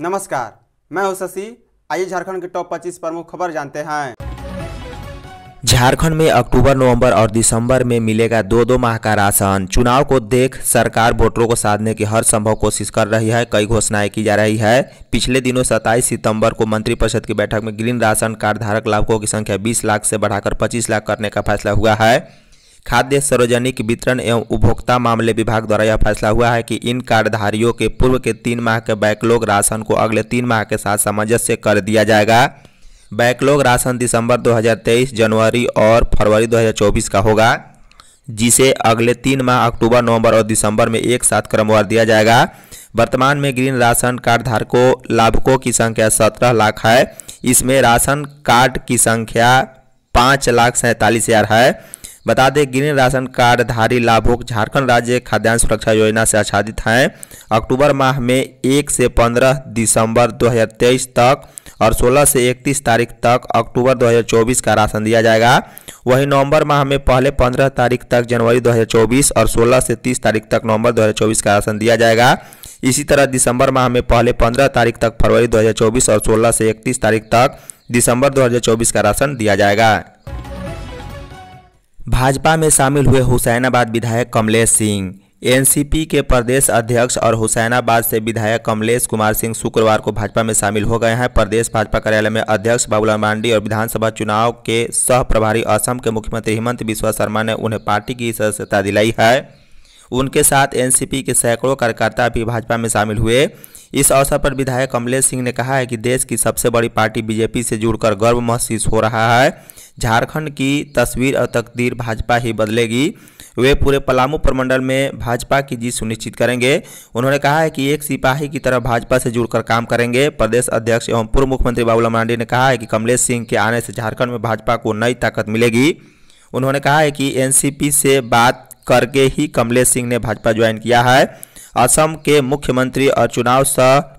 नमस्कार मैं हूं शशि आइए झारखंड के टॉप 25 प्रमुख खबर जानते हैं झारखंड में अक्टूबर नवंबर और दिसंबर में मिलेगा दो दो माह का राशन चुनाव को देख सरकार वोटरों को साधने की हर संभव कोशिश कर रही है कई घोषणाएं की जा रही है पिछले दिनों सत्ताईस सितंबर को मंत्रिपरिषद की बैठक में ग्रीन राशन कार्ड धारक लाभकों की संख्या 20 लाख से बढ़ाकर 25 लाख करने का फैसला हुआ है खाद्य सार्वजनिक वितरण एवं उपभोक्ता मामले विभाग द्वारा यह फैसला हुआ है कि इन कार्डधारियों के पूर्व के तीन माह के बैकलॉग राशन को अगले तीन माह के साथ सामंजस्य कर दिया जाएगा बैकलॉग राशन दिसंबर 2023, जनवरी और फरवरी 2024 का होगा जिसे अगले तीन माह अक्टूबर नवंबर और दिसंबर में एक साथ क्रमवार दिया जाएगा वर्तमान में ग्रीन राशन कार्ड धारकों लाभकों की संख्या सत्रह लाख है इसमें राशन कार्ड की संख्या पाँच लाख सैंतालीस हज़ार है बता दें ग्रीन राशन कार्डधारी लाभुक झारखंड राज्य खाद्यान्न सुरक्षा योजना से आच्छादित हैं अक्टूबर माह में एक से पंद्रह दिसंबर दो तक और 16 से 31 तारीख तक अक्टूबर 2024 का राशन दिया जाएगा वहीं नवंबर माह में पहले 15 तारीख तक जनवरी 2024 और 16 से 30 तारीख तक नवंबर 2024 का राशन दिया जाएगा इसी तरह दिसंबर माह में पहले 15 तारीख तक फरवरी 2024 और 16 से 31 तारीख तक दिसंबर 2024 का राशन दिया जाएगा भाजपा में शामिल हुए हुसैनाबाद विधायक कमलेश सिंह एनसीपी के प्रदेश अध्यक्ष और हुसैनाबाद से विधायक कमलेश कुमार सिंह शुक्रवार को भाजपा में शामिल हो गए हैं प्रदेश भाजपा कार्यालय में अध्यक्ष बाबूलाल मांडी और विधानसभा चुनाव के सह प्रभारी असम के मुख्यमंत्री हेमंत बिस्वा शर्मा ने उन्हें पार्टी की सदस्यता दिलाई है उनके साथ एनसीपी के सैकड़ों कार्यकर्ता भी भाजपा में शामिल हुए इस अवसर पर विधायक कमलेश सिंह ने कहा है कि देश की सबसे बड़ी पार्टी बीजेपी से जुड़कर गर्व महसूस हो रहा है झारखंड की तस्वीर और तकदीर भाजपा ही बदलेगी वे पूरे पलामू प्रमंडल में भाजपा की जीत सुनिश्चित करेंगे उन्होंने कहा है कि एक सिपाही की तरह भाजपा से जुड़कर काम करेंगे प्रदेश अध्यक्ष एवं पूर्व मुख्यमंत्री बाबूलाल मांडी ने कहा है कि कमलेश सिंह के आने से झारखंड में भाजपा को नई ताकत मिलेगी उन्होंने कहा है कि एनसीपी से बात करके ही कमलेश सिंह ने भाजपा ज्वाइन किया है असम के मुख्यमंत्री और चुनाव स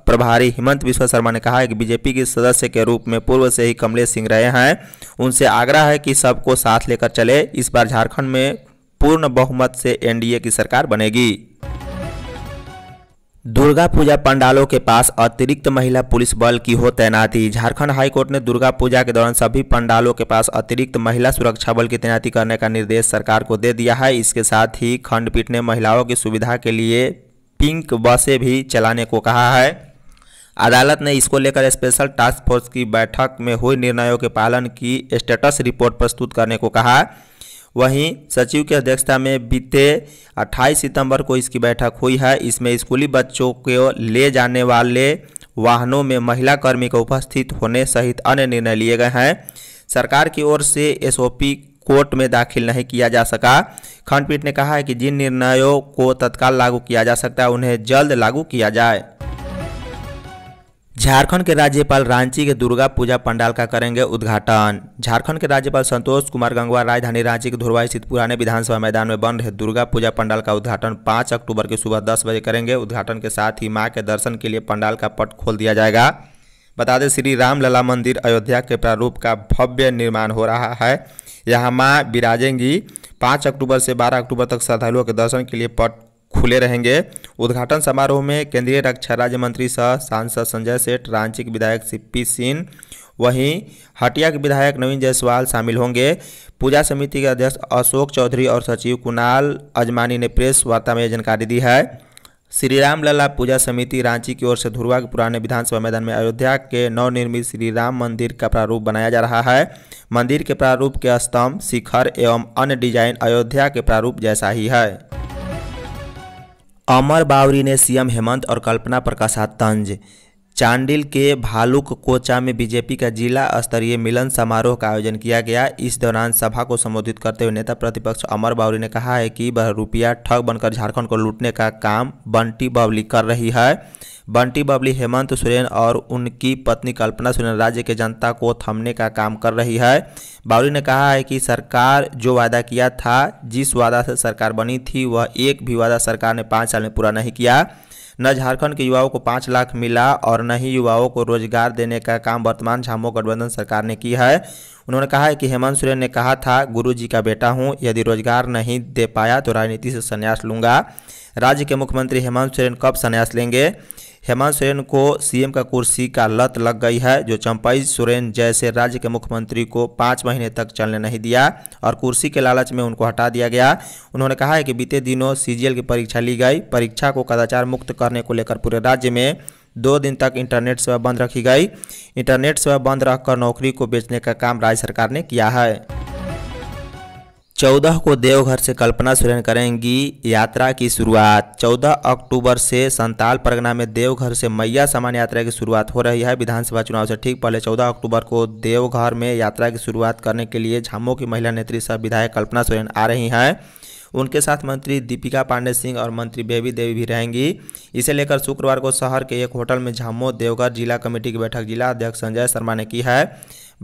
प्रभारी हेमंत विश्व शर्मा ने कहा है कि बीजेपी के सदस्य के रूप में पूर्व से ही कमलेश सिंह रहे हैं उनसे आग्रह है कि सबको साथ लेकर चले इस बार झारखंड में पूर्ण बहुमत से एनडीए की सरकार बनेगी दुर्गा पूजा पंडालों के पास अतिरिक्त महिला पुलिस बल की हो तैनाती झारखंड हाईकोर्ट ने दुर्गा पूजा के दौरान सभी पंडालों के पास अतिरिक्त महिला सुरक्षा बल की तैनाती करने का निर्देश सरकार को दे दिया है इसके साथ ही खंडपीठ ने महिलाओं की सुविधा के लिए पिंक बसें भी चलाने को कहा है अदालत ने इसको लेकर स्पेशल टास्क फोर्स की बैठक में हुए निर्णयों के पालन की स्टेटस रिपोर्ट प्रस्तुत करने को कहा वहीं सचिव की अध्यक्षता में बीते 28 सितंबर को इसकी बैठक हुई है इसमें स्कूली बच्चों को ले जाने वाले वाहनों में महिला कर्मी को उपस्थित होने सहित अन्य निर्णय लिए गए हैं सरकार की ओर से एसओपी कोर्ट में दाखिल नहीं किया जा सका खंडपीठ ने कहा है कि जिन निर्णयों को तत्काल लागू किया जा सकता है उन्हें जल्द लागू किया जाए झारखंड के राज्यपाल रांची के दुर्गा पूजा पंडाल का करेंगे उद्घाटन झारखंड के राज्यपाल संतोष कुमार गंगवार राजधानी रांची के धुरवाई स्थित पुराने विधानसभा मैदान में बन रहे दुर्गा पूजा पंडाल का उद्घाटन 5 अक्टूबर की सुबह 10 बजे करेंगे उद्घाटन के साथ ही मां के दर्शन के लिए पंडाल का पट खोल दिया जाएगा बता दें श्री रामलला मंदिर अयोध्या के प्रारूप का भव्य निर्माण हो रहा है यहाँ माँ विराजेंगी पाँच अक्टूबर से बारह अक्टूबर तक श्रद्धालुओं के दर्शन के लिए पट खुले रहेंगे उद्घाटन समारोह में केंद्रीय रक्षा राज्य मंत्री सह सांसद संजय सेठ रांची के विधायक पी सिंह वहीं हटिया के विधायक नवीन जायसवाल शामिल होंगे पूजा समिति के अध्यक्ष अशोक चौधरी और सचिव कुणाल अजमानी ने प्रेस वार्ता में जानकारी दी है श्री राम लला पूजा समिति रांची की ओर से धुरवा के पुराने विधानसभा मैदान में अयोध्या के नवनिर्मित श्री राम मंदिर का प्रारूप बनाया जा रहा है मंदिर के प्रारूप के स्तंभ शिखर एवं अन्य डिजाइन अयोध्या के प्रारूप जैसा ही है अमर बावरी ने सीएम हेमंत और कल्पना पर कसा तंज चांडिल के भालुक कोचा में बीजेपी का जिला स्तरीय मिलन समारोह का आयोजन किया गया इस दौरान सभा को संबोधित करते हुए नेता प्रतिपक्ष अमर बावरी ने कहा है कि वह रुपया ठग बनकर झारखंड को लूटने का काम बंटी बावली कर रही है बंटी बबली हेमंत सोरेन और उनकी पत्नी कल्पना सोरेन राज्य के जनता को थमने का काम कर रही है बाउरी ने कहा है कि सरकार जो वादा किया था जिस वादा से सरकार बनी थी वह एक भी वादा सरकार ने पाँच साल में पूरा नहीं किया न झारखंड के युवाओं को पाँच लाख मिला और न ही युवाओं को रोजगार देने का काम वर्तमान झामो गठबंधन सरकार ने की है उन्होंने कहा है कि हेमंत सोरेन ने कहा था गुरु जी का बेटा हूँ यदि रोजगार नहीं दे पाया तो राजनीति से संन्यास लूंगा राज्य के मुख्यमंत्री हेमंत सोरेन कब संन्यास लेंगे हेमंत सोरेन को सीएम का कुर्सी का लत लग गई है जो चंपई सोरेन जैसे राज्य के मुख्यमंत्री को पाँच महीने तक चलने नहीं दिया और कुर्सी के लालच में उनको हटा दिया गया उन्होंने कहा है कि बीते दिनों सीजीएल की परीक्षा ली गई परीक्षा को कदाचार मुक्त करने को लेकर पूरे राज्य में दो दिन तक इंटरनेट सेवा बंद रखी गई इंटरनेट सेवा बंद रखकर नौकरी को बेचने का काम राज्य सरकार ने किया है चौदह को देवघर से कल्पना सुरेन करेंगी यात्रा की शुरुआत चौदह अक्टूबर से संताल परगना में देवघर से मैया समान यात्रा की शुरुआत हो रही है विधानसभा चुनाव से ठीक पहले चौदह अक्टूबर को देवघर में यात्रा की शुरुआत करने के लिए झामो की महिला नेत्री सह विधायक कल्पना सुरेन आ रही हैं उनके साथ मंत्री दीपिका पांडे सिंह और मंत्री बेबी देवी भी रहेंगी इसे लेकर शुक्रवार को शहर के एक होटल में झामो देवघर जिला कमेटी की बैठक जिला अध्यक्ष संजय शर्मा ने की है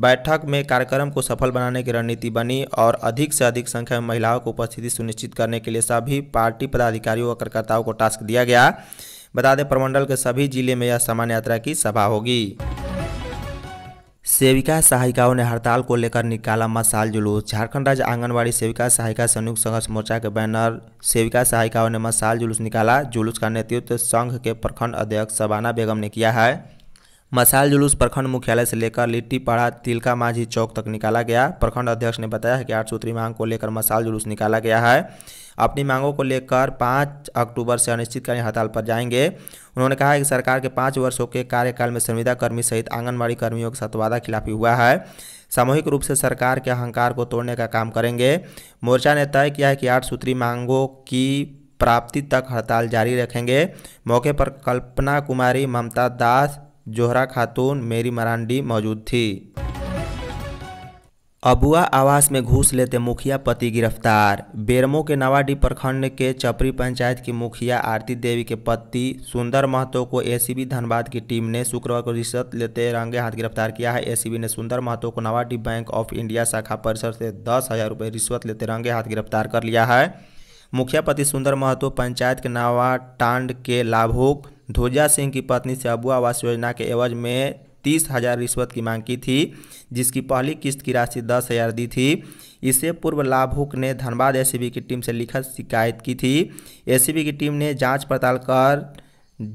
बैठक में कार्यक्रम को सफल बनाने की रणनीति बनी और अधिक से अधिक संख्या में महिलाओं की उपस्थिति सुनिश्चित करने के लिए सभी पार्टी पदाधिकारियों और कार्यकर्ताओं को टास्क दिया गया बता दें प्रमंडल के सभी जिले में यह सामान्य यात्रा की सभा होगी सेविका सहायिकाओं ने हड़ताल को लेकर निकाला मसाल जुलूस झारखंड राज्य आंगनबाड़ी सेविका सहायिका संयुक्त संघर्ष मोर्चा के बैनर सेविका सहायिकाओं ने मसाल जुलूस निकाला जुलूस का नेतृत्व संघ के प्रखंड अध्यक्ष सबाना बेगम ने किया है मसाल जुलूस प्रखंड मुख्यालय से लेकर लिट्टीपाड़ा तिलका माझी चौक तक निकाला गया प्रखंड अध्यक्ष ने बताया है कि आठ सूत्री मांग को लेकर मसाल जुलूस निकाला गया है अपनी मांगों को लेकर पाँच अक्टूबर से अनिश्चितकालीन हड़ताल पर जाएंगे उन्होंने कहा है कि सरकार के पाँच वर्षों के कार्यकाल में संविदा कर्मी सहित आंगनबाड़ी कर्मियों के साथ वादा खिलाफी हुआ है सामूहिक रूप से सरकार के अहंकार को तोड़ने का काम करेंगे मोर्चा ने तय किया है कि आठ सूत्री मांगों की प्राप्ति तक हड़ताल जारी रखेंगे मौके पर कल्पना कुमारी ममता दास जोहरा खातून मेरी मरांडी मौजूद थी अबुआ आवास में घूस लेते मुखिया पति गिरफ्तार बेरमो के नवाडी प्रखंड के चपरी पंचायत की मुखिया आरती देवी के पति सुंदर महतो को एसीबी धनबाद की टीम ने शुक्रवार को रिश्वत लेते रंगे हाथ गिरफ्तार किया है एसीबी ने सुंदर महतो को नवाडी बैंक ऑफ इंडिया शाखा परिसर से दस हज़ार रुपये रिश्वत लेते रंगे हाथ गिरफ्तार कर लिया है मुखिया पति सुंदर महतो पंचायत के नवा टांड के लाभुक ध्वजा सिंह की पत्नी से अबुआ आवास योजना के एवज में तीस हजार रिश्वत की मांग की थी जिसकी पहली किस्त की राशि दस हजार दी थी इससे पूर्व लाभुक ने धनबाद एसीबी की टीम से लिखित शिकायत की थी एसीबी की टीम ने जांच पड़ताल कर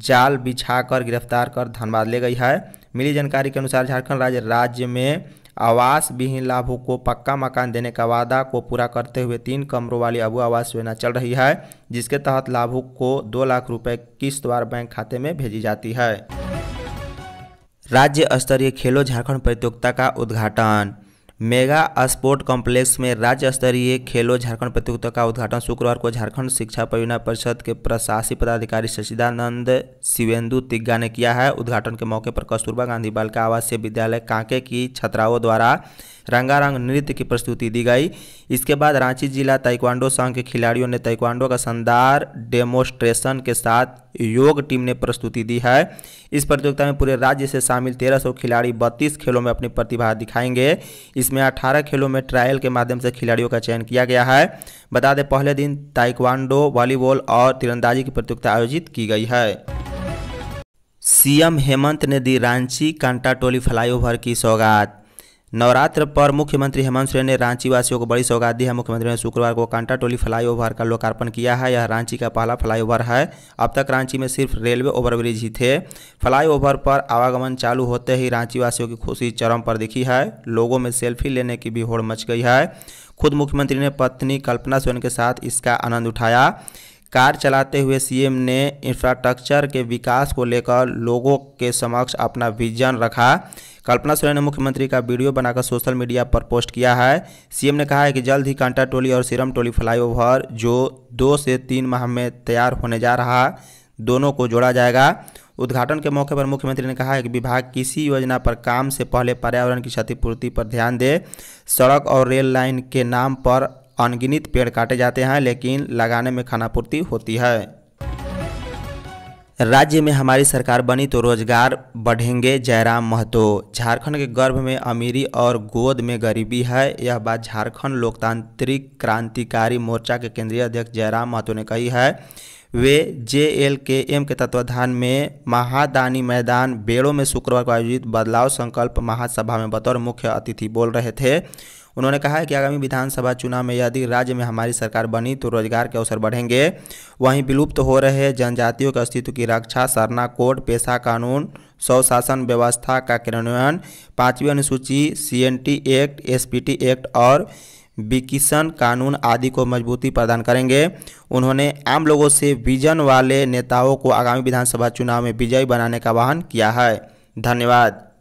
जाल बिछाकर गिरफ्तार कर धनबाद ले गई है मिली जानकारी के अनुसार झारखंड राज्य राज्य में आवास विहीन लाभों को पक्का मकान देने का वादा को पूरा करते हुए तीन कमरों वाली अबू आवास योजना चल रही है जिसके तहत लाभुक को दो लाख रुपए किश्तवार बैंक खाते में भेजी जाती है राज्य स्तरीय खेलो झारखंड प्रतियोगिता का उद्घाटन मेगा स्पोर्ट कॉम्प्लेक्स में राज्य स्तरीय खेलो झारखंड प्रतियोगिता का उद्घाटन शुक्रवार को झारखंड शिक्षा परियोजना परिषद के प्रशासी पदाधिकारी शशिदानंद शिवेंदु तिग्गा ने किया है उद्घाटन के मौके पर कस्तूरबा गांधी बालिका आवासीय विद्यालय कांके की छात्राओं द्वारा रंगारंग नृत्य की प्रस्तुति दी गई इसके बाद रांची जिला ताइक्वांडो संघ के खिलाड़ियों ने ताइक्वांडो का शानदार डेमोस्ट्रेशन के साथ योग टीम ने प्रस्तुति दी है इस प्रतियोगिता में पूरे राज्य से शामिल तेरह खिलाड़ी बत्तीस खेलों में अपनी प्रतिभा दिखाएंगे इस जिसमें 18 खेलों में ट्रायल के माध्यम से खिलाड़ियों का चयन किया गया है बता दें पहले दिन ताइक्वांडो वॉलीबॉल और तीरंदाजी की प्रतियोगिता आयोजित की गई है सीएम हेमंत ने दी रांची कांटा टोली फ्लाईओवर की सौगात नवरात्र पर मुख्यमंत्री हेमंत सोरेन ने रांची वासियों को बड़ी सौगात दी है मुख्यमंत्री ने शुक्रवार को कांटा टोली फ्लाईओवर का लोकार्पण किया है यह रांची का पहला फ्लाईओवर है अब तक रांची में सिर्फ रेलवे ओवरब्रिज ही थे फ्लाईओवर पर आवागमन चालू होते ही रांची वासियों की खुशी चरम पर दिखी है लोगों में सेल्फी लेने की भी होड़ मच गई है खुद मुख्यमंत्री ने पत्नी कल्पना सोरेन के साथ इसका आनंद उठाया कार चलाते हुए सीएम ने इंफ्रास्ट्रक्चर के विकास को लेकर लोगों के समक्ष अपना विजन रखा कल्पना सोरेन ने मुख्यमंत्री का वीडियो बनाकर सोशल मीडिया पर पोस्ट किया है सीएम ने कहा है कि जल्द ही कांटा टोली और सीरम टोली फ्लाईओवर जो दो से तीन माह में तैयार होने जा रहा दोनों को जोड़ा जाएगा उद्घाटन के मौके पर मुख्यमंत्री ने कहा है कि विभाग किसी योजना पर काम से पहले पर्यावरण की क्षतिपूर्ति पर ध्यान दे सड़क और रेल लाइन के नाम पर अनगिनित पेड़ काटे जाते हैं लेकिन लगाने में खानापूर्ति होती है राज्य में हमारी सरकार बनी तो रोजगार बढ़ेंगे जयराम महतो झारखंड के गर्भ में अमीरी और गोद में गरीबी है यह बात झारखंड लोकतांत्रिक क्रांतिकारी मोर्चा के केंद्रीय अध्यक्ष जयराम महतो ने कही है वे जे एल के एम के तत्वाधान में महादानी मैदान बेड़ों में शुक्रवार को आयोजित बदलाव संकल्प महासभा में बतौर मुख्य अतिथि बोल रहे थे उन्होंने कहा है कि आगामी विधानसभा चुनाव में यदि राज्य में हमारी सरकार बनी तो रोजगार के अवसर बढ़ेंगे वहीं विलुप्त हो रहे जनजातियों के अस्तित्व की रक्षा सरना कोड पेशा कानून स्वशासन व्यवस्था का क्रियान्वयन पाँचवीं अनुसूची टी एक्ट टी एक्ट और विकिसन कानून आदि को मजबूती प्रदान करेंगे उन्होंने आम लोगों से विजन वाले नेताओं को आगामी विधानसभा चुनाव में विजयी बनाने का आह्वान किया है धन्यवाद